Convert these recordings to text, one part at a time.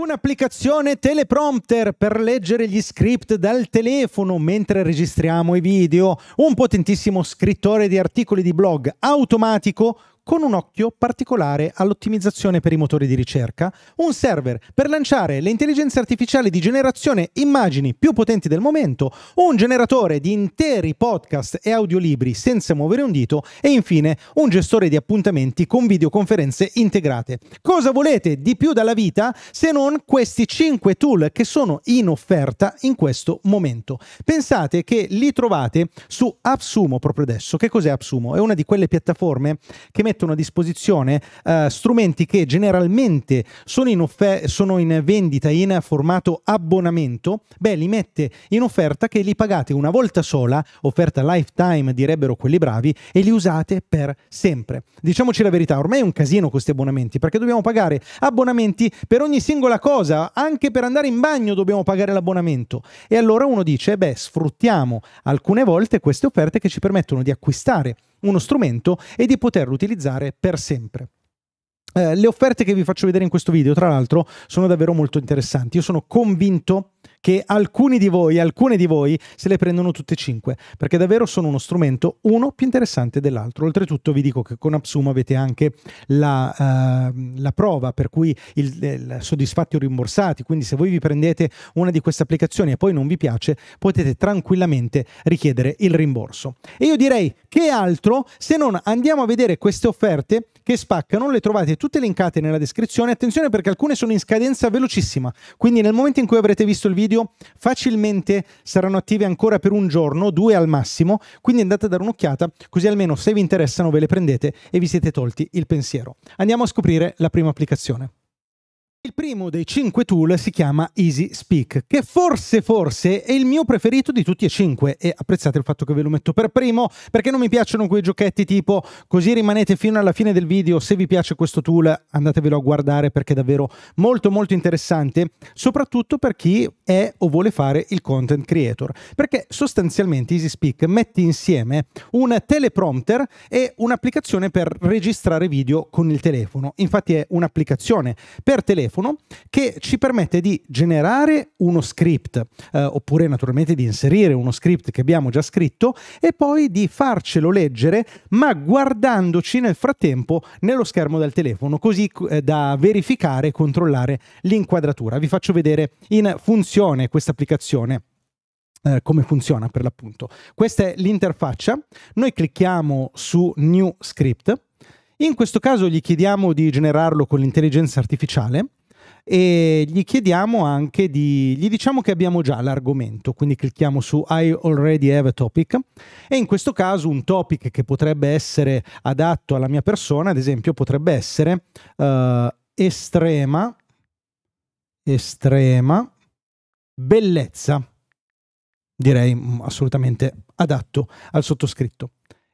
Un'applicazione teleprompter per leggere gli script dal telefono mentre registriamo i video, un potentissimo scrittore di articoli di blog automatico con un occhio particolare all'ottimizzazione per i motori di ricerca, un server per lanciare le intelligenze artificiali di generazione immagini più potenti del momento, un generatore di interi podcast e audiolibri senza muovere un dito e infine un gestore di appuntamenti con videoconferenze integrate. Cosa volete di più dalla vita se non questi 5 tool che sono in offerta in questo momento? Pensate che li trovate su AppSumo proprio adesso. Che cos'è AppSumo? È una di quelle piattaforme che mette mettono a disposizione eh, strumenti che generalmente sono in, sono in, vendita in formato abbonamento, beh li mette in offerta che li pagate una volta sola, offerta lifetime direbbero quelli bravi, e li usate per sempre. Diciamoci la verità, ormai è un casino questi abbonamenti perché dobbiamo pagare abbonamenti per ogni singola cosa, anche per andare in bagno dobbiamo pagare l'abbonamento. E allora uno dice, beh sfruttiamo alcune volte queste offerte che ci permettono di acquistare uno strumento e di poterlo utilizzare per sempre. Eh, le offerte che vi faccio vedere in questo video, tra l'altro, sono davvero molto interessanti. Io sono convinto che alcuni di voi, alcune di voi, se le prendono tutte e cinque, perché davvero sono uno strumento uno più interessante dell'altro. Oltretutto vi dico che con Absumo avete anche la, uh, la prova, per cui il, il soddisfatti o rimborsati, quindi se voi vi prendete una di queste applicazioni e poi non vi piace, potete tranquillamente richiedere il rimborso. E io direi che altro se non andiamo a vedere queste offerte che spaccano, le trovate tutte linkate nella descrizione, attenzione perché alcune sono in scadenza velocissima, quindi nel momento in cui avrete visto il video, facilmente saranno attive ancora per un giorno, due al massimo, quindi andate a dare un'occhiata, così almeno se vi interessano ve le prendete e vi siete tolti il pensiero. Andiamo a scoprire la prima applicazione. Il primo dei cinque tool si chiama Easy Speak, che forse forse è il mio preferito di tutti e cinque e apprezzate il fatto che ve lo metto per primo perché non mi piacciono quei giochetti tipo così rimanete fino alla fine del video, se vi piace questo tool andatevelo a guardare perché è davvero molto molto interessante, soprattutto per chi è o vuole fare il content creator, perché sostanzialmente Easy Speak mette insieme un teleprompter e un'applicazione per registrare video con il telefono. Infatti è un'applicazione per telefono microfono che ci permette di generare uno script eh, oppure naturalmente di inserire uno script che abbiamo già scritto e poi di farcelo leggere ma guardandoci nel frattempo nello schermo del telefono così eh, da verificare e controllare l'inquadratura. Vi faccio vedere in funzione questa applicazione. Eh, come funziona per l'appunto. Questa è l'interfaccia, noi clicchiamo su New Script, in questo caso gli chiediamo di generarlo con l'intelligenza artificiale e gli chiediamo anche di... gli diciamo che abbiamo già l'argomento, quindi clicchiamo su I already have a topic e in questo caso un topic che potrebbe essere adatto alla mia persona, ad esempio potrebbe essere uh, estrema, estrema bellezza, direi mm, assolutamente adatto al sottoscritto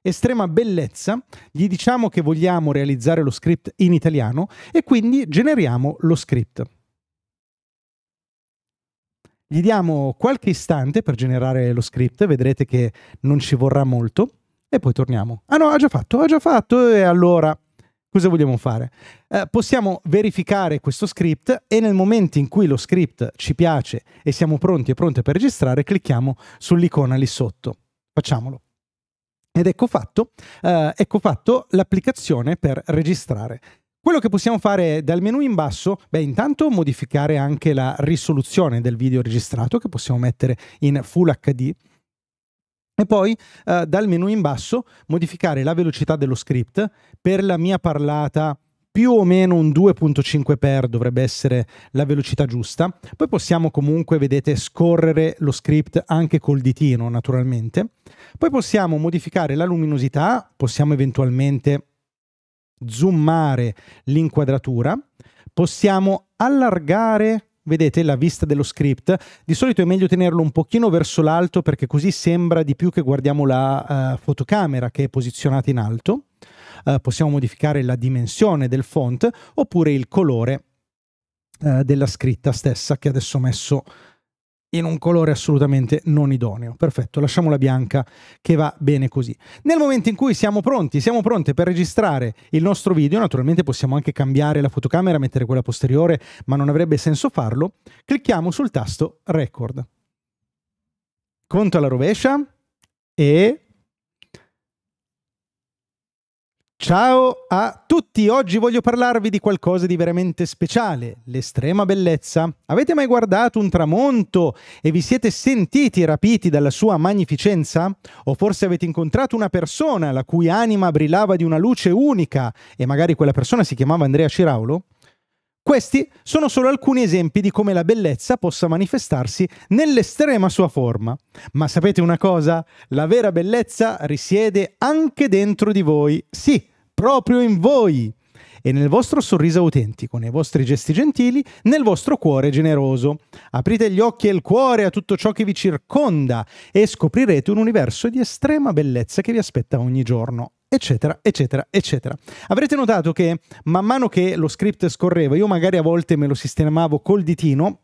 estrema bellezza, gli diciamo che vogliamo realizzare lo script in italiano e quindi generiamo lo script. Gli diamo qualche istante per generare lo script, vedrete che non ci vorrà molto e poi torniamo. Ah no, ha già fatto, ha già fatto e allora cosa vogliamo fare? Eh, possiamo verificare questo script e nel momento in cui lo script ci piace e siamo pronti e pronte per registrare, clicchiamo sull'icona lì sotto. Facciamolo. Ed ecco fatto, eh, ecco fatto l'applicazione per registrare. Quello che possiamo fare dal menu in basso, beh intanto modificare anche la risoluzione del video registrato che possiamo mettere in Full HD e poi eh, dal menu in basso modificare la velocità dello script per la mia parlata più o meno un 2.5x dovrebbe essere la velocità giusta. Poi possiamo comunque, vedete, scorrere lo script anche col ditino naturalmente. Poi possiamo modificare la luminosità, possiamo eventualmente zoomare l'inquadratura, possiamo allargare vedete la vista dello script di solito è meglio tenerlo un pochino verso l'alto perché così sembra di più che guardiamo la uh, fotocamera che è posizionata in alto uh, possiamo modificare la dimensione del font oppure il colore uh, della scritta stessa che adesso ho messo in un colore assolutamente non idoneo. Perfetto, lasciamola bianca che va bene così. Nel momento in cui siamo pronti, siamo pronte per registrare il nostro video, naturalmente possiamo anche cambiare la fotocamera, mettere quella posteriore, ma non avrebbe senso farlo, clicchiamo sul tasto record. Conto alla rovescia e Ciao a tutti, oggi voglio parlarvi di qualcosa di veramente speciale, l'estrema bellezza. Avete mai guardato un tramonto e vi siete sentiti rapiti dalla sua magnificenza? O forse avete incontrato una persona la cui anima brillava di una luce unica e magari quella persona si chiamava Andrea Ciraulo? Questi sono solo alcuni esempi di come la bellezza possa manifestarsi nell'estrema sua forma. Ma sapete una cosa? La vera bellezza risiede anche dentro di voi. Sì, proprio in voi e nel vostro sorriso autentico, nei vostri gesti gentili, nel vostro cuore generoso. Aprite gli occhi e il cuore a tutto ciò che vi circonda e scoprirete un universo di estrema bellezza che vi aspetta ogni giorno eccetera, eccetera, eccetera. Avrete notato che man mano che lo script scorreva, io magari a volte me lo sistemavo col ditino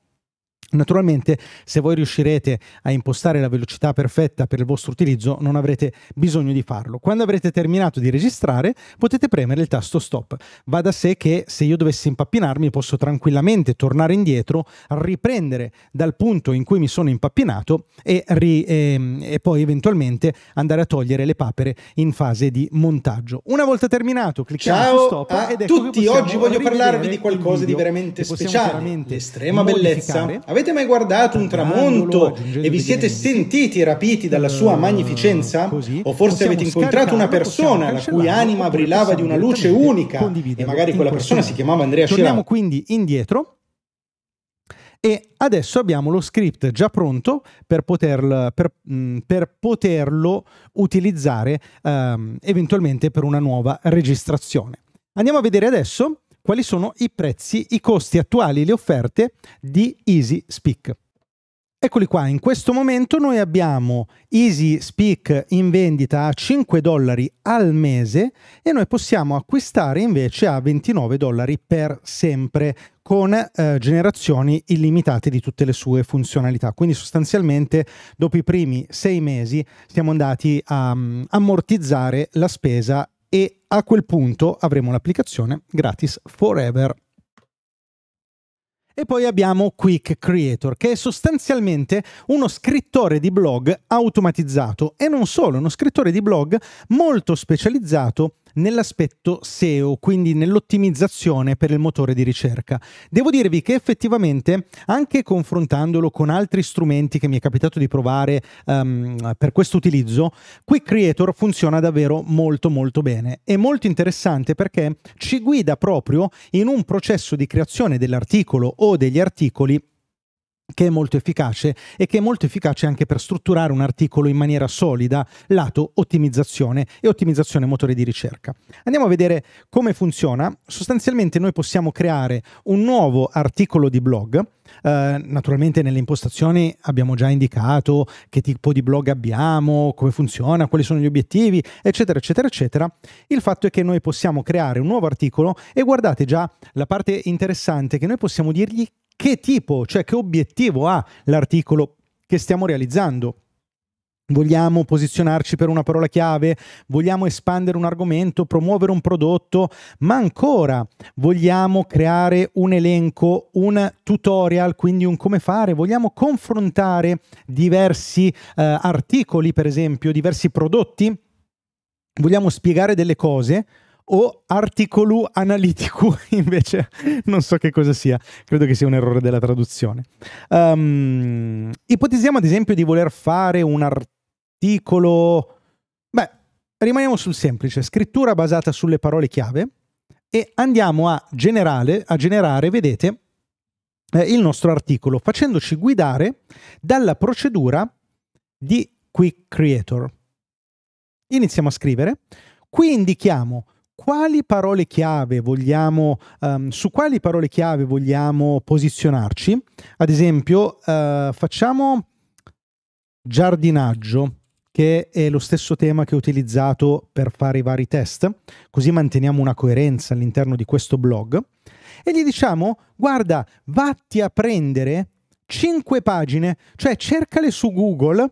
Naturalmente, se voi riuscirete a impostare la velocità perfetta per il vostro utilizzo, non avrete bisogno di farlo. Quando avrete terminato di registrare, potete premere il tasto stop. Va da sé che se io dovessi impappinarmi, posso tranquillamente tornare indietro, riprendere dal punto in cui mi sono impappinato e, ri, e, ehm, e poi eventualmente andare a togliere le papere in fase di montaggio. Una volta terminato, clicchiamo Ciao su stop a ed ecco tutti. Oggi voglio parlarvi di qualcosa di veramente speciale, di estrema bellezza. Avete avete mai guardato un tramonto e vi siete sentiti rapiti dalla eh, sua magnificenza? O forse avete incontrato una persona la cui anima brillava di una luce unica e magari quella persona si chiamava Andrea Scirà. Torniamo quindi indietro e adesso abbiamo lo script già pronto per, poterlo, per, mm, per poterlo utilizzare um, eventualmente per una nuova registrazione. Andiamo a vedere adesso quali sono i prezzi, i costi attuali, le offerte di Easy Speak. Eccoli qua, in questo momento noi abbiamo Easy Speak in vendita a 5 dollari al mese e noi possiamo acquistare invece a 29 dollari per sempre con eh, generazioni illimitate di tutte le sue funzionalità. Quindi sostanzialmente dopo i primi sei mesi siamo andati a um, ammortizzare la spesa e a quel punto avremo l'applicazione gratis forever. E poi abbiamo Quick Creator, che è sostanzialmente uno scrittore di blog automatizzato e non solo, uno scrittore di blog molto specializzato nell'aspetto SEO, quindi nell'ottimizzazione per il motore di ricerca. Devo dirvi che effettivamente, anche confrontandolo con altri strumenti che mi è capitato di provare um, per questo utilizzo, Quick Creator funziona davvero molto molto bene. È molto interessante perché ci guida proprio in un processo di creazione dell'articolo o degli articoli che è molto efficace e che è molto efficace anche per strutturare un articolo in maniera solida, lato ottimizzazione e ottimizzazione motore di ricerca. Andiamo a vedere come funziona. Sostanzialmente noi possiamo creare un nuovo articolo di blog. Eh, naturalmente nelle impostazioni abbiamo già indicato che tipo di blog abbiamo, come funziona, quali sono gli obiettivi, eccetera, eccetera, eccetera. Il fatto è che noi possiamo creare un nuovo articolo e guardate già la parte interessante che noi possiamo dirgli che tipo, cioè che obiettivo ha l'articolo che stiamo realizzando. Vogliamo posizionarci per una parola chiave, vogliamo espandere un argomento, promuovere un prodotto, ma ancora vogliamo creare un elenco, un tutorial, quindi un come fare, vogliamo confrontare diversi eh, articoli, per esempio, diversi prodotti, vogliamo spiegare delle cose, o articolu analiticu, invece non so che cosa sia, credo che sia un errore della traduzione. Um, ipotizziamo ad esempio di voler fare un articolo... Beh, rimaniamo sul semplice, scrittura basata sulle parole chiave e andiamo a, generale, a generare, vedete, eh, il nostro articolo facendoci guidare dalla procedura di Quick Creator. Iniziamo a scrivere, qui indichiamo quali parole chiave vogliamo, um, su quali parole chiave vogliamo posizionarci. Ad esempio, uh, facciamo giardinaggio, che è lo stesso tema che ho utilizzato per fare i vari test, così manteniamo una coerenza all'interno di questo blog, e gli diciamo, guarda, vatti a prendere 5 pagine, cioè cercale su Google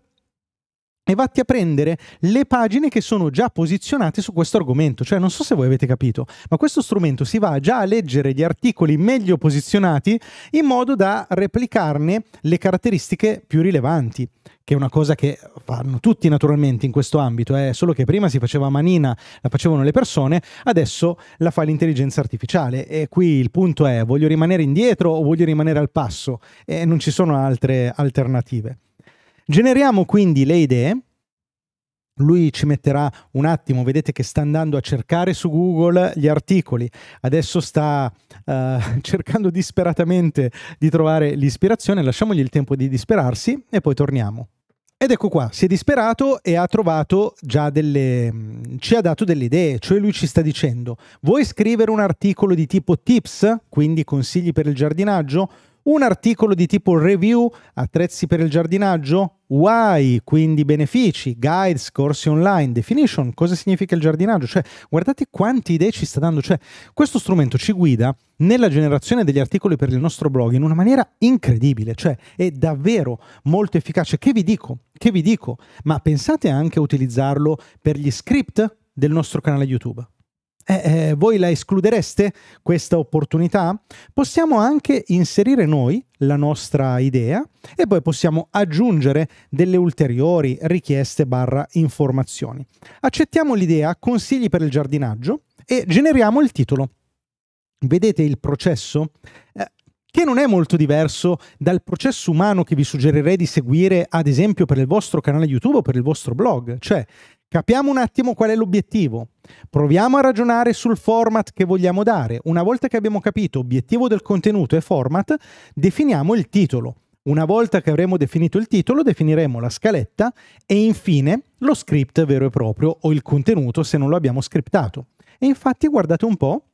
e vatti a prendere le pagine che sono già posizionate su questo argomento. Cioè, non so se voi avete capito, ma questo strumento si va già a leggere gli articoli meglio posizionati in modo da replicarne le caratteristiche più rilevanti che è una cosa che fanno tutti naturalmente in questo ambito, eh? solo che prima si faceva a manina, la facevano le persone, adesso la fa l'intelligenza artificiale e qui il punto è voglio rimanere indietro o voglio rimanere al passo e non ci sono altre alternative. Generiamo quindi le idee. Lui ci metterà un attimo, vedete che sta andando a cercare su Google gli articoli, adesso sta eh, cercando disperatamente di trovare l'ispirazione, lasciamogli il tempo di disperarsi e poi torniamo. Ed ecco qua, si è disperato e ha trovato già delle... Mm, ci ha dato delle idee, cioè lui ci sta dicendo, vuoi scrivere un articolo di tipo tips, quindi consigli per il giardinaggio? Un articolo di tipo review, attrezzi per il giardinaggio, why, quindi benefici, guides, corsi online, definition, cosa significa il giardinaggio, cioè guardate quante idee ci sta dando, cioè questo strumento ci guida nella generazione degli articoli per il nostro blog in una maniera incredibile, cioè è davvero molto efficace, che vi dico, che vi dico, ma pensate anche a utilizzarlo per gli script del nostro canale YouTube. Eh, eh, voi la escludereste questa opportunità? Possiamo anche inserire noi la nostra idea e poi possiamo aggiungere delle ulteriori richieste barra informazioni. Accettiamo l'idea, consigli per il giardinaggio e generiamo il titolo. Vedete il processo? Eh, che non è molto diverso dal processo umano che vi suggerirei di seguire, ad esempio, per il vostro canale YouTube o per il vostro blog. Cioè, Capiamo un attimo qual è l'obiettivo. Proviamo a ragionare sul format che vogliamo dare. Una volta che abbiamo capito obiettivo del contenuto e format, definiamo il titolo. Una volta che avremo definito il titolo, definiremo la scaletta e infine lo script vero e proprio o il contenuto se non lo abbiamo scriptato. E infatti, guardate un po',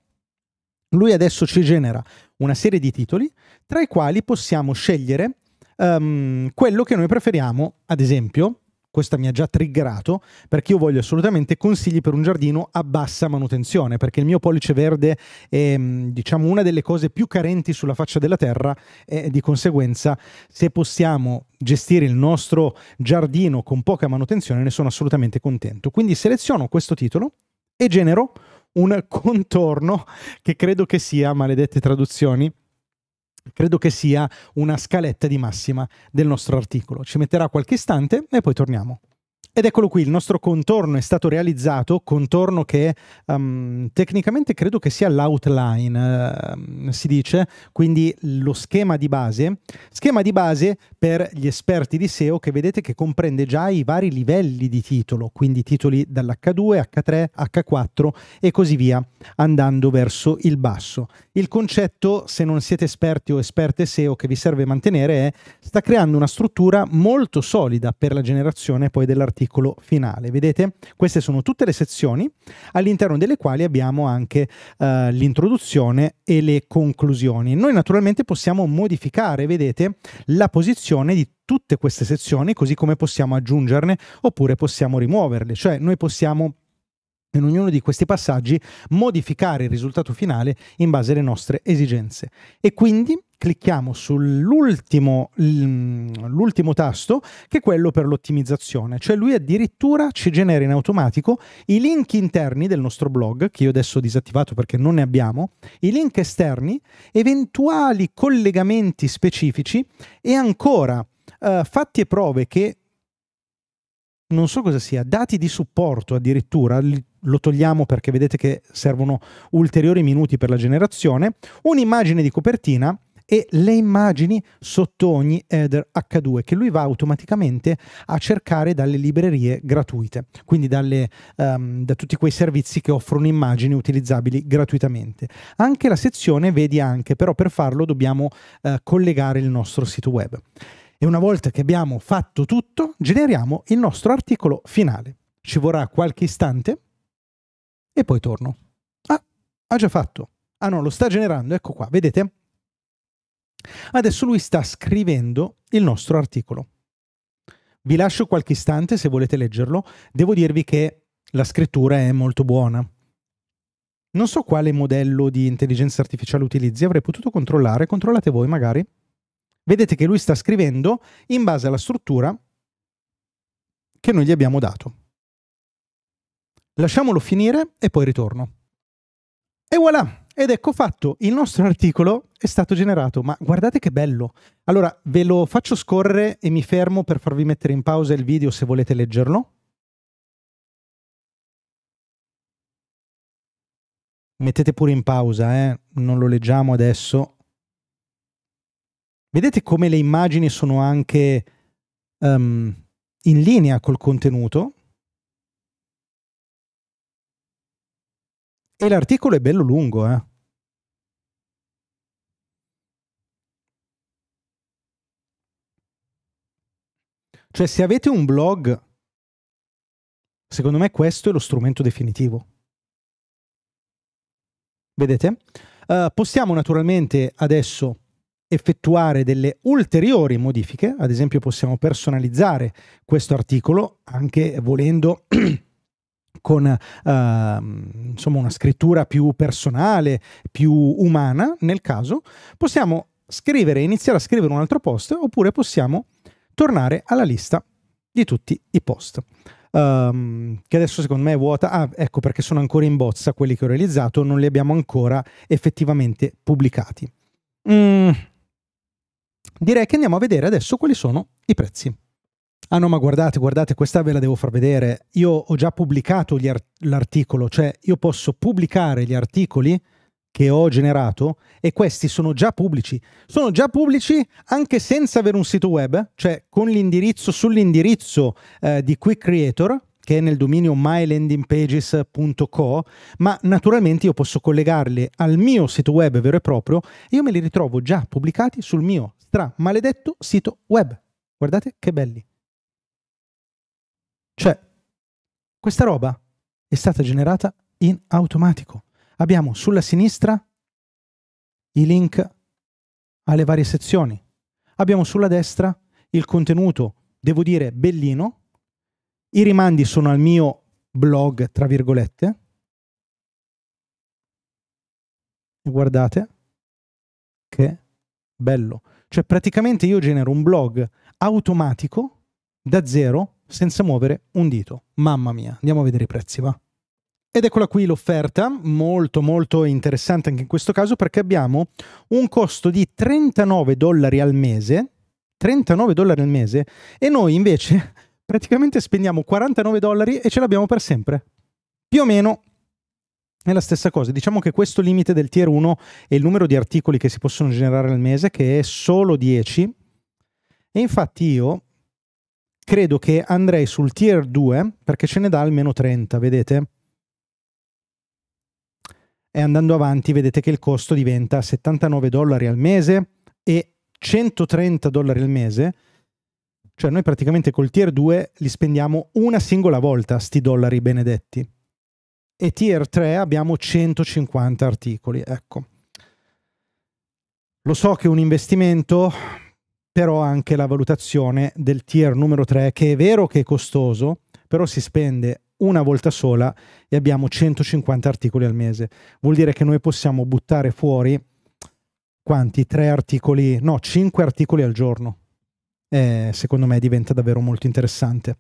lui adesso ci genera una serie di titoli tra i quali possiamo scegliere um, quello che noi preferiamo, ad esempio, questa mi ha già triggerato, perché io voglio assolutamente consigli per un giardino a bassa manutenzione, perché il mio pollice verde è mm, diciamo, una delle cose più carenti sulla faccia della terra e di conseguenza se possiamo gestire il nostro giardino con poca manutenzione ne sono assolutamente contento. Quindi seleziono questo titolo e genero un contorno che credo che sia, maledette traduzioni, credo che sia una scaletta di massima del nostro articolo. Ci metterà qualche istante e poi torniamo. Ed eccolo qui, il nostro contorno è stato realizzato, contorno che um, tecnicamente credo che sia l'outline, uh, si dice, quindi lo schema di base, schema di base per gli esperti di SEO che vedete che comprende già i vari livelli di titolo, quindi titoli dall'H2, H3, H4 e così via, andando verso il basso. Il concetto, se non siete esperti o esperte SEO, che vi serve mantenere è, sta creando una struttura molto solida per la generazione poi dell'articolo l'articolo finale. Vedete? Queste sono tutte le sezioni all'interno delle quali abbiamo anche eh, l'introduzione e le conclusioni. Noi naturalmente possiamo modificare, vedete, la posizione di tutte queste sezioni, così come possiamo aggiungerne oppure possiamo rimuoverle, cioè noi possiamo in ognuno di questi passaggi modificare il risultato finale in base alle nostre esigenze. E quindi clicchiamo sull'ultimo tasto che è quello per l'ottimizzazione, cioè lui addirittura ci genera in automatico i link interni del nostro blog, che io adesso ho disattivato perché non ne abbiamo, i link esterni, eventuali collegamenti specifici e ancora eh, fatti e prove che non so cosa sia, dati di supporto addirittura, lo togliamo perché vedete che servono ulteriori minuti per la generazione, un'immagine di copertina e le immagini sotto ogni header H2 che lui va automaticamente a cercare dalle librerie gratuite, quindi dalle, um, da tutti quei servizi che offrono immagini utilizzabili gratuitamente. Anche la sezione vedi anche, però per farlo dobbiamo uh, collegare il nostro sito web. E una volta che abbiamo fatto tutto, generiamo il nostro articolo finale. Ci vorrà qualche istante e poi torno. Ah, ha già fatto. Ah no, lo sta generando, ecco qua, vedete? Adesso lui sta scrivendo il nostro articolo. Vi lascio qualche istante se volete leggerlo. Devo dirvi che la scrittura è molto buona. Non so quale modello di intelligenza artificiale utilizzi, avrei potuto controllare, controllate voi magari. Vedete che lui sta scrivendo in base alla struttura che noi gli abbiamo dato. Lasciamolo finire e poi ritorno. E voilà! Ed ecco fatto, il nostro articolo è stato generato, ma guardate che bello. Allora, ve lo faccio scorrere e mi fermo per farvi mettere in pausa il video se volete leggerlo. Mettete pure in pausa, eh? non lo leggiamo adesso. Vedete come le immagini sono anche um, in linea col contenuto? E l'articolo è bello lungo, eh. Cioè, se avete un blog, secondo me questo è lo strumento definitivo. Vedete? Uh, possiamo naturalmente adesso effettuare delle ulteriori modifiche, ad esempio possiamo personalizzare questo articolo anche volendo con uh, insomma una scrittura più personale, più umana nel caso, possiamo scrivere, iniziare a scrivere un altro post oppure possiamo tornare alla lista di tutti i post. Um, che adesso secondo me è vuota. Ah, ecco perché sono ancora in bozza quelli che ho realizzato, non li abbiamo ancora effettivamente pubblicati. Mm. Direi che andiamo a vedere adesso quali sono i prezzi. Ah no, ma guardate, guardate, questa ve la devo far vedere. Io ho già pubblicato l'articolo, cioè io posso pubblicare gli articoli che ho generato e questi sono già pubblici. Sono già pubblici anche senza avere un sito web, cioè con l'indirizzo sull'indirizzo eh, di Quick Creator che è nel dominio mylandingpages.co, ma naturalmente io posso collegarli al mio sito web vero e proprio e io me li ritrovo già pubblicati sul mio stra maledetto sito web. Guardate che belli. Cioè, questa roba è stata generata in automatico. Abbiamo sulla sinistra i link alle varie sezioni. Abbiamo sulla destra il contenuto, devo dire, bellino. I rimandi sono al mio blog, tra virgolette. guardate che bello. Cioè praticamente io genero un blog automatico da zero senza muovere un dito. Mamma mia, andiamo a vedere i prezzi, va. Ed eccola qui l'offerta, molto molto interessante anche in questo caso perché abbiamo un costo di 39 dollari al mese, 39 dollari al mese e noi invece praticamente spendiamo 49 dollari e ce l'abbiamo per sempre. Più o meno è la stessa cosa, diciamo che questo limite del tier 1 è il numero di articoli che si possono generare al mese che è solo 10 e infatti io credo che andrei sul tier 2 perché ce ne dà almeno 30, vedete? E andando avanti vedete che il costo diventa 79 dollari al mese e 130 dollari al mese. Cioè noi praticamente col tier 2 li spendiamo una singola volta, sti dollari benedetti. E tier 3 abbiamo 150 articoli, ecco. Lo so che un investimento, però anche la valutazione del tier numero 3 che è vero che è costoso, però si spende una volta sola e abbiamo 150 articoli al mese. Vuol dire che noi possiamo buttare fuori quanti? Tre articoli, no, cinque articoli al giorno. Eh, secondo me diventa davvero molto interessante.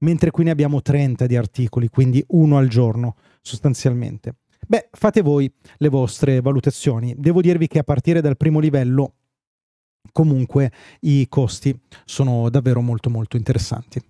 Mentre qui ne abbiamo 30 di articoli, quindi uno al giorno sostanzialmente. Beh, fate voi le vostre valutazioni. Devo dirvi che a partire dal primo livello comunque i costi sono davvero molto molto interessanti.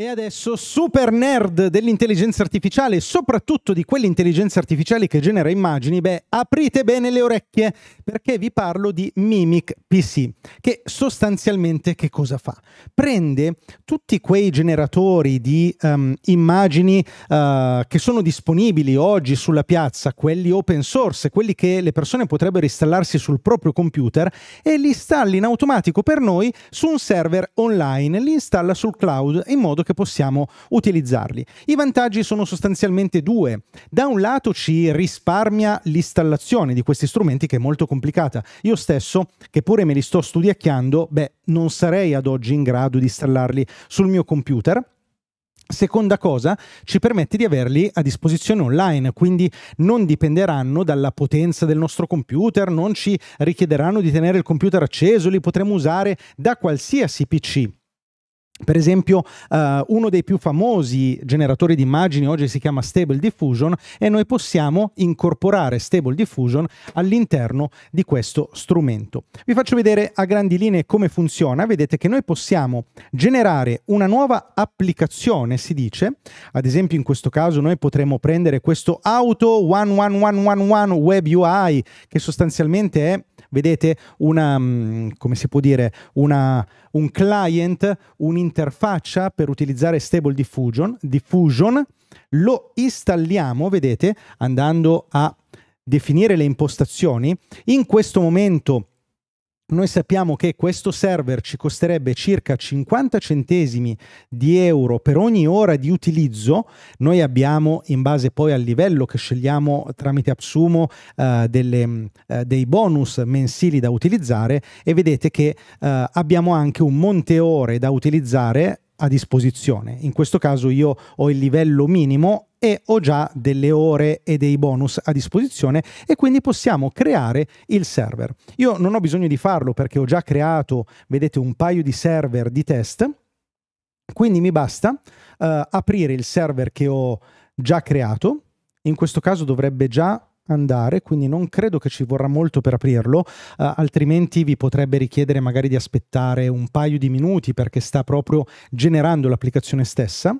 E adesso super nerd dell'intelligenza artificiale, soprattutto di quell'intelligenza artificiale che genera immagini, beh, aprite bene le orecchie perché vi parlo di Mimic PC, che sostanzialmente che cosa fa? Prende tutti quei generatori di um, immagini uh, che sono disponibili oggi sulla piazza, quelli open source, quelli che le persone potrebbero installarsi sul proprio computer e li installa in automatico per noi su un server online, li installa sul cloud in modo che che possiamo utilizzarli. I vantaggi sono sostanzialmente due. Da un lato ci risparmia l'installazione di questi strumenti che è molto complicata. Io stesso, che pure me li sto studiacchiando, beh, non sarei ad oggi in grado di installarli sul mio computer. Seconda cosa, ci permette di averli a disposizione online, quindi non dipenderanno dalla potenza del nostro computer, non ci richiederanno di tenere il computer acceso, li potremo usare da qualsiasi PC per esempio, eh, uno dei più famosi generatori di immagini oggi si chiama Stable Diffusion e noi possiamo incorporare Stable Diffusion all'interno di questo strumento. Vi faccio vedere a grandi linee come funziona. Vedete che noi possiamo generare una nuova applicazione, si dice. Ad esempio, in questo caso noi potremmo prendere questo Auto 11111 Web UI che sostanzialmente è vedete una, mm, come si può dire, una, un client, un'interfaccia per utilizzare Stable Diffusion, Diffusion, lo installiamo, vedete, andando a definire le impostazioni. In questo momento noi sappiamo che questo server ci costerebbe circa 50 centesimi di euro per ogni ora di utilizzo. Noi abbiamo, in base poi al livello che scegliamo tramite AppSumo, eh, delle, mm, eh, dei bonus mensili da utilizzare e vedete che eh, abbiamo anche un monte ore da utilizzare a disposizione. In questo caso io ho il livello minimo e ho già delle ore e dei bonus a disposizione e quindi possiamo creare il server. Io non ho bisogno di farlo perché ho già creato, vedete, un paio di server di test, quindi mi basta uh, aprire il server che ho già creato, in questo caso dovrebbe già andare, quindi non credo che ci vorrà molto per aprirlo, uh, altrimenti vi potrebbe richiedere magari di aspettare un paio di minuti perché sta proprio generando l'applicazione stessa.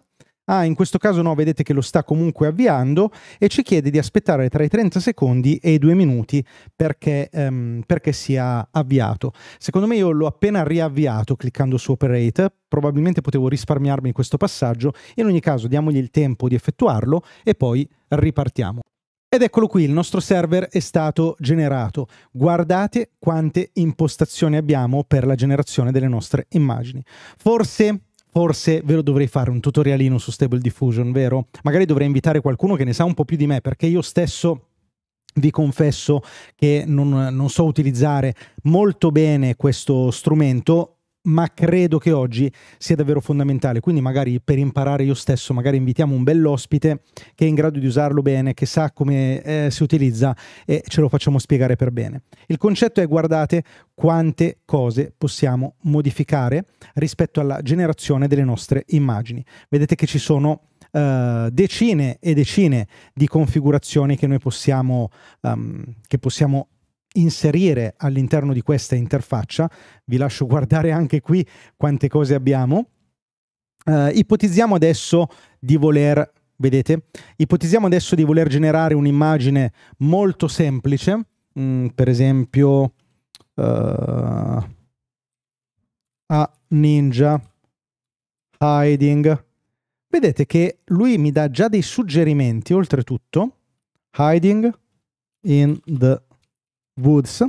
Ah, in questo caso no, vedete che lo sta comunque avviando e ci chiede di aspettare tra i 30 secondi e i 2 minuti perché, um, perché sia avviato. Secondo me io l'ho appena riavviato cliccando su Operate, probabilmente potevo risparmiarmi questo passaggio, in ogni caso diamogli il tempo di effettuarlo e poi ripartiamo. Ed eccolo qui, il nostro server è stato generato. Guardate quante impostazioni abbiamo per la generazione delle nostre immagini. Forse Forse ve lo dovrei fare un tutorialino su Stable Diffusion, vero? Magari dovrei invitare qualcuno che ne sa un po' più di me, perché io stesso vi confesso che non, non so utilizzare molto bene questo strumento ma credo che oggi sia davvero fondamentale. Quindi magari per imparare io stesso, magari invitiamo un bell'ospite che è in grado di usarlo bene, che sa come eh, si utilizza e ce lo facciamo spiegare per bene. Il concetto è guardate quante cose possiamo modificare rispetto alla generazione delle nostre immagini. Vedete che ci sono Uh, decine e decine di configurazioni che noi possiamo, um, che possiamo inserire all'interno di questa interfaccia. Vi lascio guardare anche qui quante cose abbiamo. Eh, ipotizziamo adesso di voler, vedete, ipotizziamo adesso di voler generare un'immagine molto semplice, mm, per esempio uh, a ninja hiding. Vedete che lui mi dà già dei suggerimenti, oltretutto, hiding in the Woods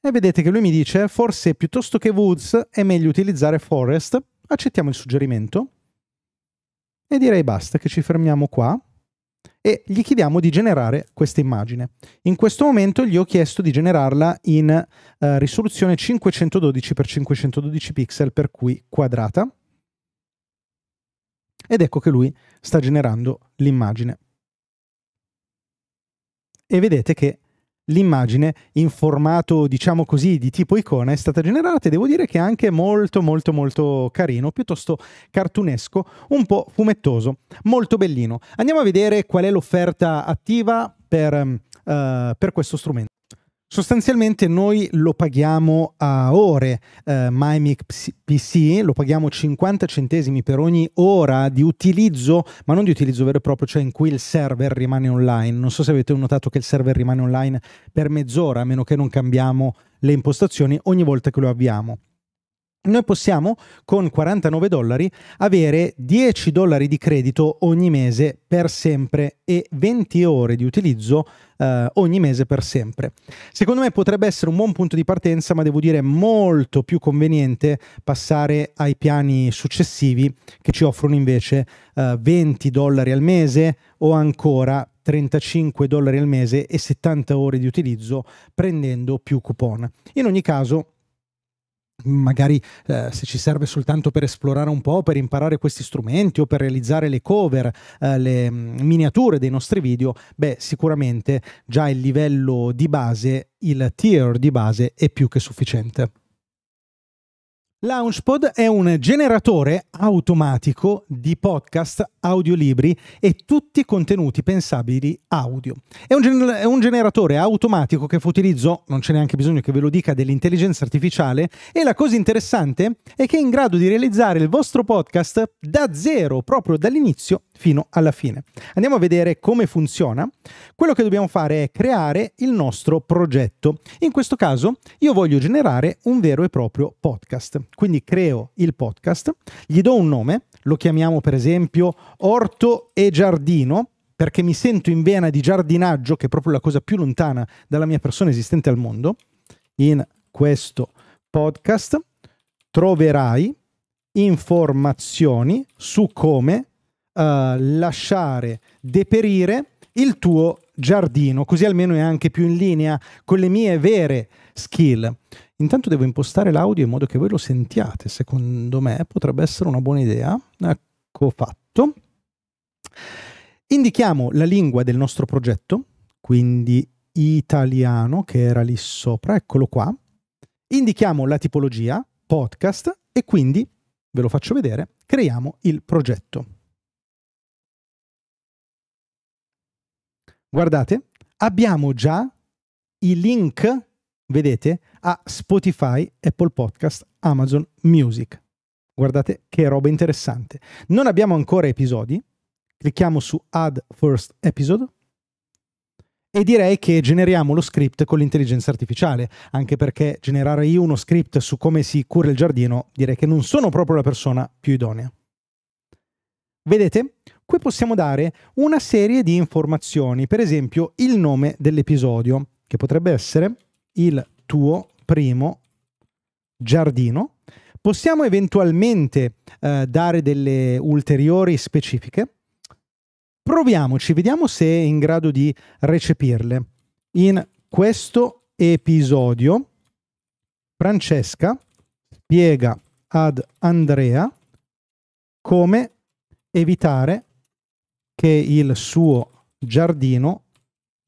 e vedete che lui mi dice forse piuttosto che Woods è meglio utilizzare Forest, accettiamo il suggerimento e direi basta che ci fermiamo qua e gli chiediamo di generare questa immagine. In questo momento gli ho chiesto di generarla in eh, risoluzione 512x512 pixel per cui quadrata ed ecco che lui sta generando l'immagine. E vedete che l'immagine in formato, diciamo così, di tipo icona è stata generata e devo dire che è anche molto molto molto carino, piuttosto cartunesco, un po' fumettoso, molto bellino. Andiamo a vedere qual è l'offerta attiva per, uh, per questo strumento. Sostanzialmente noi lo paghiamo a ore, eh, MyMic PC, lo paghiamo 50 centesimi per ogni ora di utilizzo, ma non di utilizzo vero e proprio, cioè in cui il server rimane online. Non so se avete notato che il server rimane online per mezz'ora, a meno che non cambiamo le impostazioni ogni volta che lo avviamo noi possiamo con 49 dollari avere 10 dollari di credito ogni mese per sempre e 20 ore di utilizzo eh, ogni mese per sempre. Secondo me potrebbe essere un buon punto di partenza, ma devo dire molto più conveniente passare ai piani successivi che ci offrono invece eh, 20 dollari al mese o ancora 35 dollari al mese e 70 ore di utilizzo prendendo più coupon. In ogni caso magari eh, se ci serve soltanto per esplorare un po', per imparare questi strumenti o per realizzare le cover, eh, le mm, miniature dei nostri video, beh sicuramente già il livello di base, il tier di base è più che sufficiente. Launchpod è un generatore automatico di podcast, audiolibri e tutti i contenuti pensabili audio. È un, gener- è un, generatore automatico che fa utilizzo, non c'è neanche bisogno che ve lo dica, dell'intelligenza artificiale e la cosa interessante è che è in grado di realizzare il vostro podcast da zero, proprio dall'inizio fino alla fine. Andiamo a vedere come funziona. Quello che dobbiamo fare è creare il nostro progetto. In questo caso io voglio generare un vero e proprio podcast. Quindi creo il podcast, gli do un nome, lo chiamiamo per esempio Orto e Giardino, perché mi sento in vena di giardinaggio, che è proprio la cosa più lontana dalla mia persona esistente al mondo. In questo podcast troverai informazioni su come eh, lasciare deperire il tuo giardino, così almeno è anche più in linea con le mie vere skill. Intanto devo impostare l'audio in modo che voi lo sentiate, secondo me potrebbe essere una buona idea. Ecco fatto. Indichiamo la lingua del nostro progetto, quindi italiano che era lì sopra, eccolo qua. Indichiamo la tipologia, podcast, e quindi, ve lo faccio vedere, creiamo il progetto. guardate, abbiamo già i link, vedete, a Spotify, Apple Podcast, Amazon Music. Guardate che roba interessante. Non abbiamo ancora episodi. Clicchiamo su Add First Episode e direi che generiamo lo script con l'intelligenza artificiale, anche perché generare io uno script su come si cura il giardino direi che non sono proprio la persona più idonea. Vedete? Qui possiamo dare una serie di informazioni, per esempio il nome dell'episodio, che potrebbe essere il tuo primo giardino. Possiamo eventualmente eh, dare delle ulteriori specifiche. Proviamoci, vediamo se è in grado di recepirle. In questo episodio, Francesca spiega ad Andrea come evitare che il suo giardino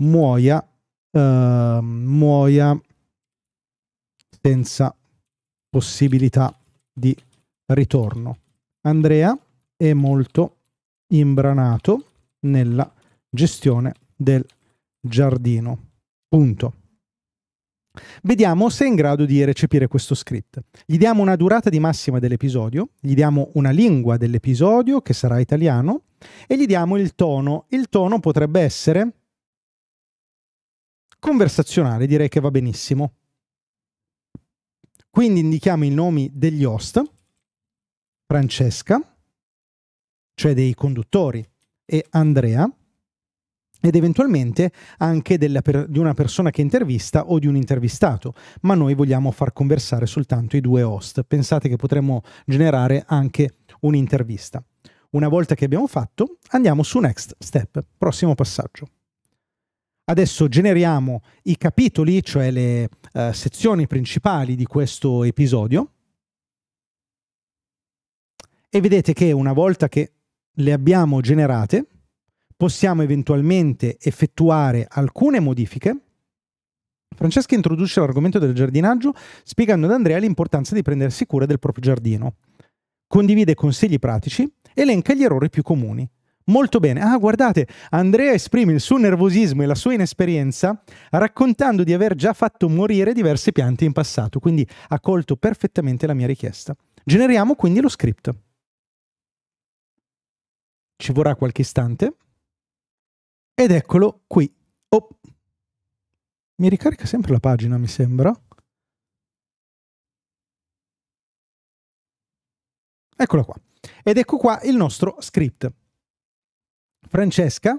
muoia, eh, muoia senza possibilità di ritorno. Andrea è molto imbranato nella gestione del giardino. Punto. Vediamo se è in grado di recepire questo script. Gli diamo una durata di massima dell'episodio, gli diamo una lingua dell'episodio che sarà italiano e gli diamo il tono. Il tono potrebbe essere conversazionale, direi che va benissimo. Quindi indichiamo i nomi degli host, Francesca, cioè dei conduttori, e Andrea, ed eventualmente anche per, di una persona che intervista o di un intervistato, ma noi vogliamo far conversare soltanto i due host. Pensate che potremmo generare anche un'intervista. Una volta che abbiamo fatto, andiamo su Next Step, prossimo passaggio. Adesso generiamo i capitoli, cioè le eh, sezioni principali di questo episodio. E vedete che una volta che le abbiamo generate, possiamo eventualmente effettuare alcune modifiche. Francesca introduce l'argomento del giardinaggio spiegando ad Andrea l'importanza di prendersi cura del proprio giardino. Condivide consigli pratici, elenca gli errori più comuni. Molto bene. Ah, guardate, Andrea esprime il suo nervosismo e la sua inesperienza raccontando di aver già fatto morire diverse piante in passato, quindi ha colto perfettamente la mia richiesta. Generiamo quindi lo script. Ci vorrà qualche istante ed eccolo qui. Oh. Mi ricarica sempre la pagina, mi sembra. Eccolo qua. Ed ecco qua il nostro script. Francesca,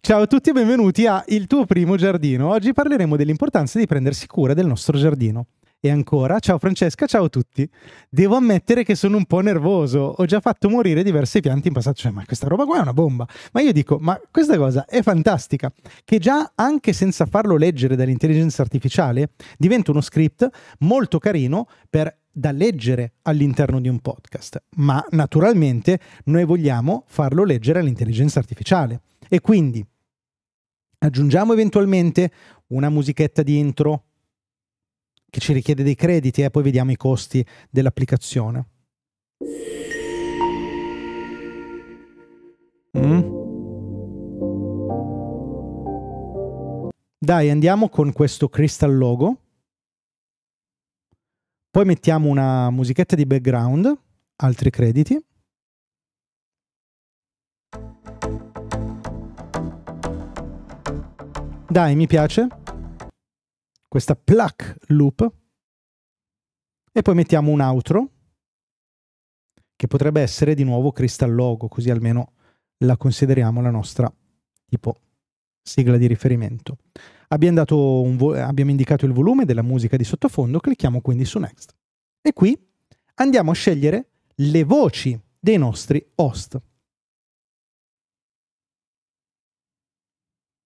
ciao a tutti e benvenuti a Il tuo primo giardino. Oggi parleremo dell'importanza di prendersi cura del nostro giardino. E ancora, ciao Francesca, ciao a tutti. Devo ammettere che sono un po' nervoso, ho già fatto morire diverse piante in passato, cioè, ma questa roba qua è una bomba. Ma io dico, ma questa cosa è fantastica, che già anche senza farlo leggere dall'intelligenza artificiale diventa uno script molto carino per da leggere all'interno di un podcast, ma naturalmente noi vogliamo farlo leggere all'intelligenza artificiale. E quindi aggiungiamo eventualmente una musichetta di intro, che ci richiede dei crediti e eh, poi vediamo i costi dell'applicazione. Mm. Dai, andiamo con questo Crystal Logo. Poi mettiamo una musichetta di background, altri crediti. Dai, mi piace questa pluck loop e poi mettiamo un outro che potrebbe essere di nuovo crystal logo così almeno la consideriamo la nostra tipo sigla di riferimento. Abbiamo, abbiamo indicato il volume della musica di sottofondo, clicchiamo quindi su Next. E qui andiamo a scegliere le voci dei nostri host.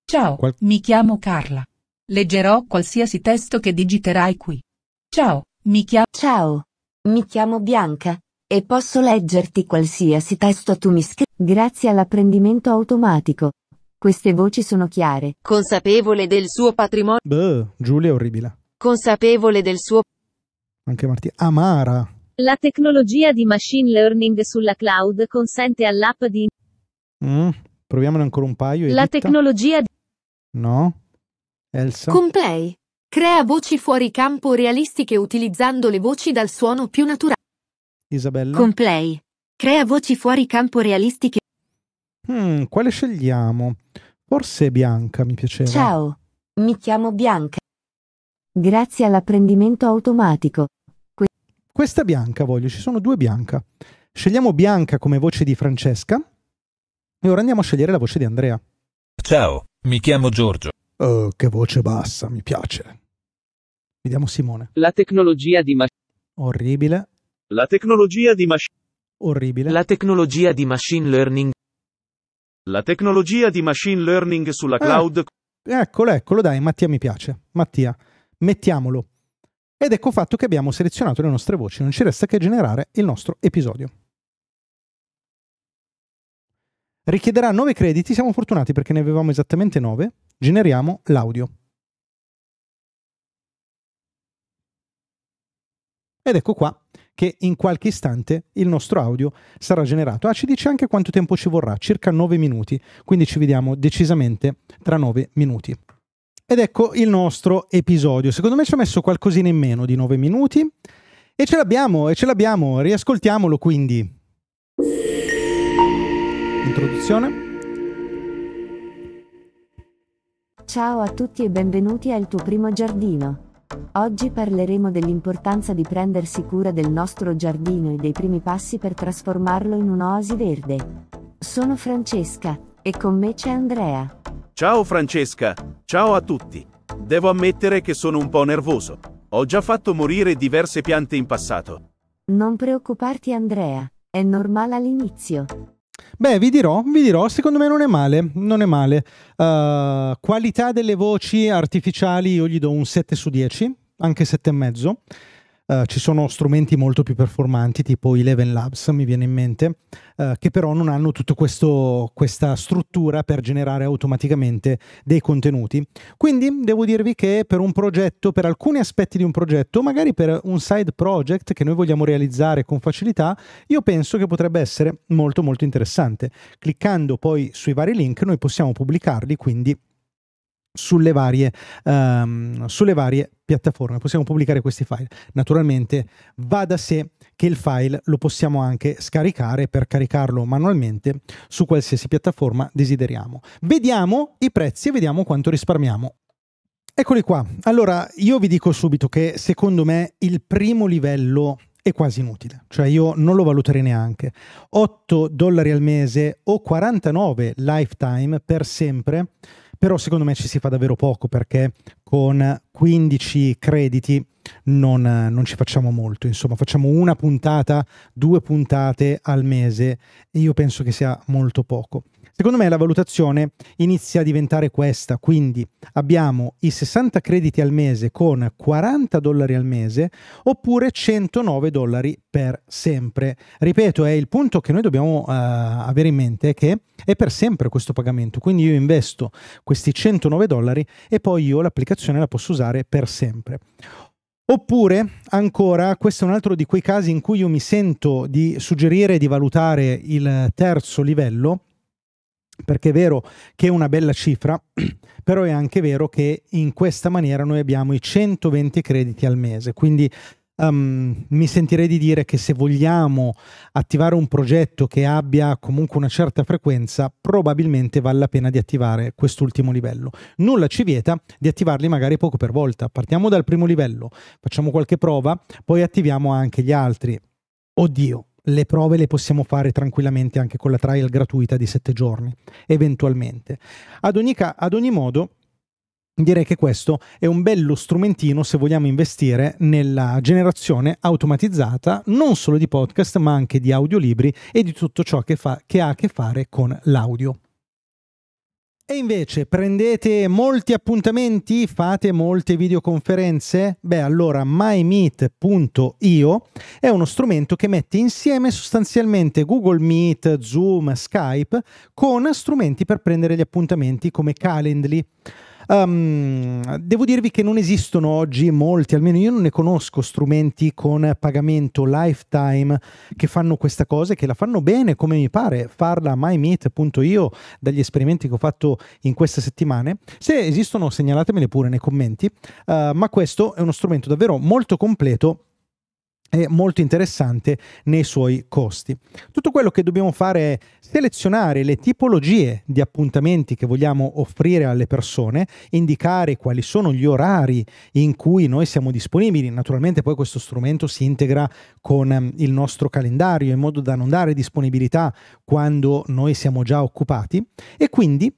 Ciao, Qual mi chiamo Carla. Leggerò qualsiasi testo che digiterai qui. Ciao, mi chiamo... Ciao, mi chiamo Bianca, e posso leggerti qualsiasi testo tu mi scrivi. Grazie all'apprendimento automatico. Queste voci sono chiare. Consapevole del suo patrimonio... Beh, Giulia è orribile. Consapevole del suo... Anche Martina. Amara. La tecnologia di machine learning sulla cloud consente all'app di... Mm, proviamone ancora un paio. Edita. La tecnologia di... No. Elsa. Complay. Crea voci fuori campo realistiche utilizzando le voci dal suono più naturale. Isabella. Complay. Crea voci fuori campo realistiche. Hmm, quale scegliamo? Forse Bianca mi piaceva. Ciao, mi chiamo Bianca. Grazie all'apprendimento automatico. Que Questa Bianca voglio, ci sono due Bianca. Scegliamo Bianca come voce di Francesca e ora andiamo a scegliere la voce di Andrea. Ciao, mi chiamo Giorgio. Oh, che voce bassa, mi piace. Vediamo Simone. La tecnologia di machine. Orribile. La tecnologia di machine. Orribile. La tecnologia di machine learning. La tecnologia di machine learning sulla eh, cloud. Eh, eccolo, eccolo, dai, Mattia mi piace. Mattia, mettiamolo. Ed ecco fatto che abbiamo selezionato le nostre voci, non ci resta che generare il nostro episodio. Richiederà 9 crediti, siamo fortunati perché ne avevamo esattamente 9 generiamo l'audio. Ed ecco qua che in qualche istante il nostro audio sarà generato. Ah, ci dice anche quanto tempo ci vorrà, circa 9 minuti, quindi ci vediamo decisamente tra 9 minuti. Ed ecco il nostro episodio. Secondo me ci ha messo qualcosina in meno di 9 minuti e ce l'abbiamo, e ce l'abbiamo, riascoltiamolo quindi. Introduzione. Ciao a tutti e benvenuti al tuo primo giardino. Oggi parleremo dell'importanza di prendersi cura del nostro giardino e dei primi passi per trasformarlo in un'oasi verde. Sono Francesca e con me c'è Andrea. Ciao Francesca, ciao a tutti. Devo ammettere che sono un po' nervoso. Ho già fatto morire diverse piante in passato. Non preoccuparti Andrea, è normale all'inizio. Beh, vi dirò, vi dirò, secondo me non è male, non è male. Uh, qualità delle voci artificiali io gli do un 7 su 10, anche 7,5. Uh, ci sono strumenti molto più performanti tipo Eleven Labs, mi viene in mente, uh, che però non hanno tutta questa struttura per generare automaticamente dei contenuti. Quindi devo dirvi che per un progetto, per alcuni aspetti di un progetto, magari per un side project che noi vogliamo realizzare con facilità, io penso che potrebbe essere molto molto interessante. Cliccando poi sui vari link noi possiamo pubblicarli, quindi sulle varie, um, sulle varie piattaforme. Possiamo pubblicare questi file. Naturalmente va da sé che il file lo possiamo anche scaricare per caricarlo manualmente su qualsiasi piattaforma desideriamo. Vediamo i prezzi e vediamo quanto risparmiamo. Eccoli qua. Allora, io vi dico subito che secondo me il primo livello è quasi inutile, cioè io non lo valuterei neanche. 8 dollari al mese o 49 lifetime per sempre, però secondo me ci si fa davvero poco perché con 15 crediti non, non ci facciamo molto, insomma facciamo una puntata, due puntate al mese e io penso che sia molto poco. Secondo me la valutazione inizia a diventare questa, quindi abbiamo i 60 crediti al mese con 40 dollari al mese oppure 109 dollari per sempre. Ripeto, è il punto che noi dobbiamo uh, avere in mente è che è per sempre questo pagamento, quindi io investo questi 109 dollari e poi io l'applicazione la posso usare per sempre. Oppure, ancora, questo è un altro di quei casi in cui io mi sento di suggerire di valutare il terzo livello, perché è vero che è una bella cifra, però è anche vero che in questa maniera noi abbiamo i 120 crediti al mese, quindi um, mi sentirei di dire che se vogliamo attivare un progetto che abbia comunque una certa frequenza, probabilmente vale la pena di attivare quest'ultimo livello. Nulla ci vieta di attivarli magari poco per volta, partiamo dal primo livello, facciamo qualche prova, poi attiviamo anche gli altri. Oddio, le prove le possiamo fare tranquillamente anche con la trial gratuita di 7 giorni, eventualmente. Ad ogni, ca- ad ogni modo, direi che questo è un bello strumentino se vogliamo investire nella generazione automatizzata non solo di podcast, ma anche di audiolibri e di tutto ciò che, fa- che ha a che fare con l'audio. E invece prendete molti appuntamenti, fate molte videoconferenze? Beh, allora mymeet.io è uno strumento che mette insieme sostanzialmente Google Meet, Zoom, Skype con strumenti per prendere gli appuntamenti come Calendly. Um, devo dirvi che non esistono oggi molti, almeno io non ne conosco strumenti con pagamento lifetime che fanno questa cosa e che la fanno bene come mi pare farla mymeet.io dagli esperimenti che ho fatto in queste settimane. Se esistono segnalatemele pure nei commenti, uh, ma questo è uno strumento davvero molto completo è molto interessante nei suoi costi. Tutto quello che dobbiamo fare è selezionare le tipologie di appuntamenti che vogliamo offrire alle persone, indicare quali sono gli orari in cui noi siamo disponibili. Naturalmente poi questo strumento si integra con ehm, il nostro calendario in modo da non dare disponibilità quando noi siamo già occupati e quindi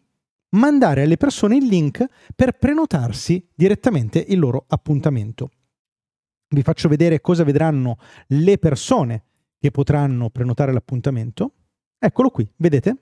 mandare alle persone il link per prenotarsi direttamente il loro appuntamento vi faccio vedere cosa vedranno le persone che potranno prenotare l'appuntamento. Eccolo qui, vedete?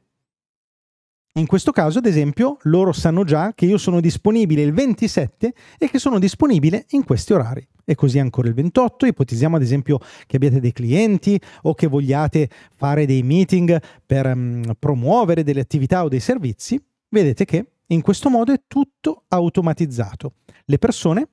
In questo caso, ad esempio, loro sanno già che io sono disponibile il 27 e che sono disponibile in questi orari. E così ancora il 28, ipotizziamo ad esempio che abbiate dei clienti o che vogliate fare dei meeting per um, promuovere delle attività o dei servizi, vedete che in questo modo è tutto automatizzato. Le persone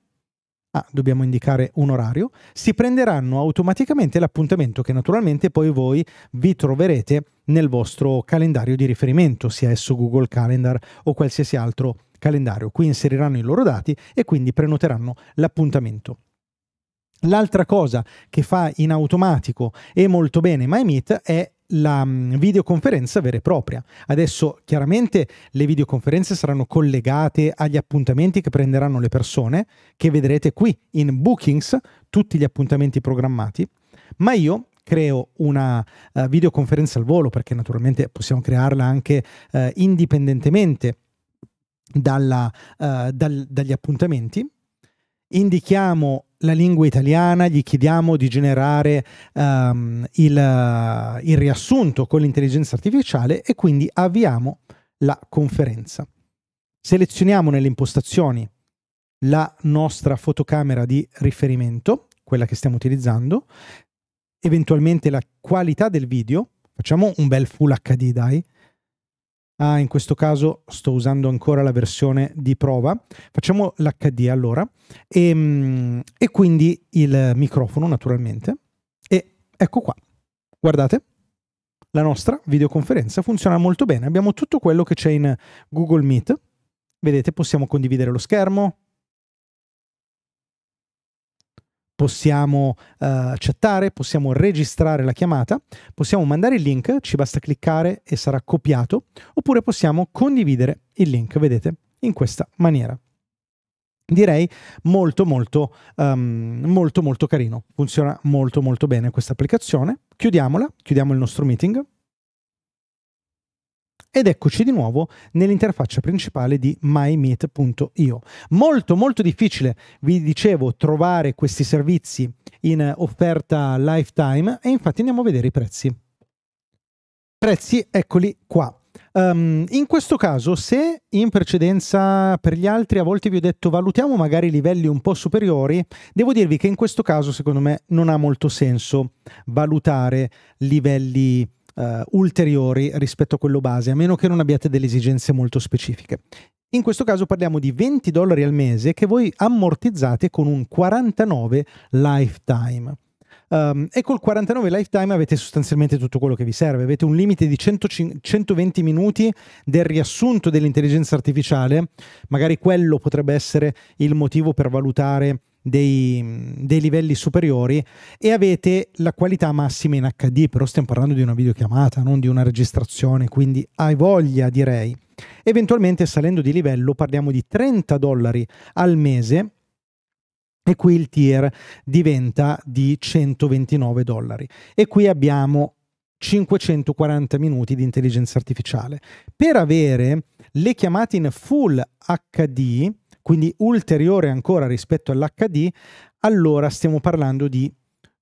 ah, dobbiamo indicare un orario, si prenderanno automaticamente l'appuntamento che naturalmente poi voi vi troverete nel vostro calendario di riferimento, sia esso Google Calendar o qualsiasi altro calendario. Qui inseriranno i loro dati e quindi prenoteranno l'appuntamento. L'altra cosa che fa in automatico e molto bene MyMeet è la mm, videoconferenza vera e propria. Adesso chiaramente le videoconferenze saranno collegate agli appuntamenti che prenderanno le persone, che vedrete qui in Bookings, tutti gli appuntamenti programmati, ma io creo una uh, videoconferenza al volo perché naturalmente possiamo crearla anche uh, indipendentemente dalla, uh, dal, dagli appuntamenti indichiamo la lingua italiana, gli chiediamo di generare um, il, il riassunto con l'intelligenza artificiale e quindi avviamo la conferenza. Selezioniamo nelle impostazioni la nostra fotocamera di riferimento, quella che stiamo utilizzando, eventualmente la qualità del video, facciamo un bel full HD dai, Ah, in questo caso sto usando ancora la versione di prova. Facciamo l'HD allora. E, ehm, e quindi il microfono naturalmente. E ecco qua. Guardate la nostra videoconferenza funziona molto bene. Abbiamo tutto quello che c'è in Google Meet. Vedete, possiamo condividere lo schermo, possiamo uh, chattare, possiamo registrare la chiamata, possiamo mandare il link, ci basta cliccare e sarà copiato, oppure possiamo condividere il link, vedete, in questa maniera. Direi molto molto um, molto molto carino, funziona molto molto bene questa applicazione. Chiudiamola, chiudiamo il nostro meeting. Ed eccoci di nuovo nell'interfaccia principale di mymeet.io. Molto molto difficile, vi dicevo, trovare questi servizi in offerta lifetime e infatti andiamo a vedere i prezzi. Prezzi, eccoli qua. Um, in questo caso, se in precedenza per gli altri a volte vi ho detto valutiamo magari livelli un po' superiori, devo dirvi che in questo caso secondo me non ha molto senso valutare livelli superiori eh, ulteriori rispetto a quello base, a meno che non abbiate delle esigenze molto specifiche. In questo caso parliamo di 20 dollari al mese che voi ammortizzate con un 49 lifetime. Um, e col 49 lifetime avete sostanzialmente tutto quello che vi serve. Avete un limite di 100, 120 minuti del riassunto dell'intelligenza artificiale. Magari quello potrebbe essere il motivo per valutare dei, dei, livelli superiori e avete la qualità massima in HD, però stiamo parlando di una videochiamata, non di una registrazione, quindi hai voglia direi. Eventualmente salendo di livello parliamo di 30 dollari al mese e qui il tier diventa di 129 dollari e qui abbiamo 540 minuti di intelligenza artificiale. Per avere le chiamate in full HD quindi ulteriore ancora rispetto all'HD, allora stiamo parlando di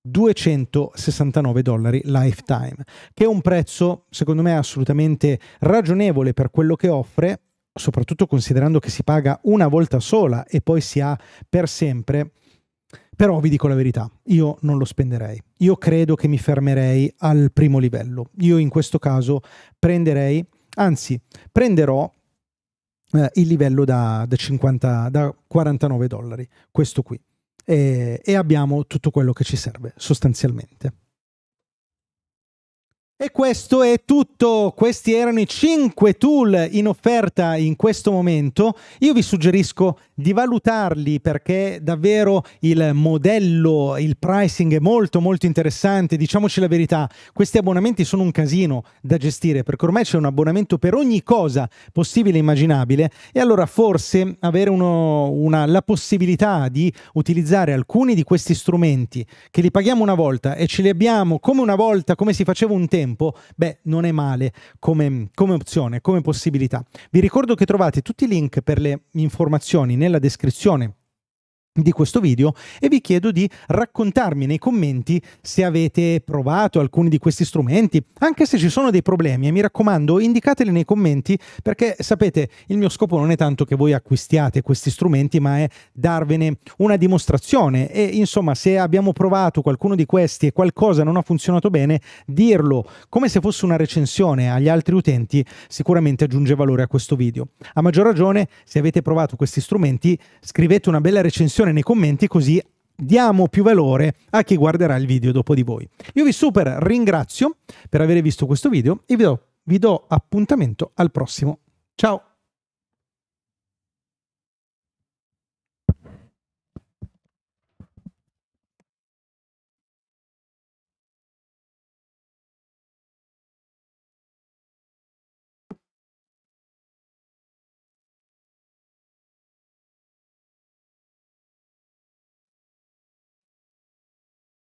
269 dollari lifetime, che è un prezzo secondo me assolutamente ragionevole per quello che offre, soprattutto considerando che si paga una volta sola e poi si ha per sempre. Però vi dico la verità, io non lo spenderei. Io credo che mi fermerei al primo livello. Io in questo caso prenderei, anzi, prenderò eh, il livello da, da, 50, da 49 dollari, questo qui. E, e abbiamo tutto quello che ci serve sostanzialmente. E questo è tutto, questi erano i 5 tool in offerta in questo momento. Io vi suggerisco di valutarli perché davvero il modello, il pricing è molto molto interessante. Diciamoci la verità, questi abbonamenti sono un casino da gestire perché ormai c'è un abbonamento per ogni cosa possibile e immaginabile e allora forse avere uno, una, la possibilità di utilizzare alcuni di questi strumenti che li paghiamo una volta e ce li abbiamo come una volta, come si faceva un tempo tempo, beh, non è male come, come opzione, come possibilità. Vi ricordo che trovate tutti i link per le informazioni nella descrizione di questo video e vi chiedo di raccontarmi nei commenti se avete provato alcuni di questi strumenti, anche se ci sono dei problemi e mi raccomando indicateli nei commenti perché sapete il mio scopo non è tanto che voi acquistiate questi strumenti ma è darvene una dimostrazione e insomma se abbiamo provato qualcuno di questi e qualcosa non ha funzionato bene dirlo come se fosse una recensione agli altri utenti sicuramente aggiunge valore a questo video. A maggior ragione se avete provato questi strumenti scrivete una bella recensione discussione nei commenti così diamo più valore a chi guarderà il video dopo di voi. Io vi super ringrazio per aver visto questo video e vi do, vi do appuntamento al prossimo. Ciao!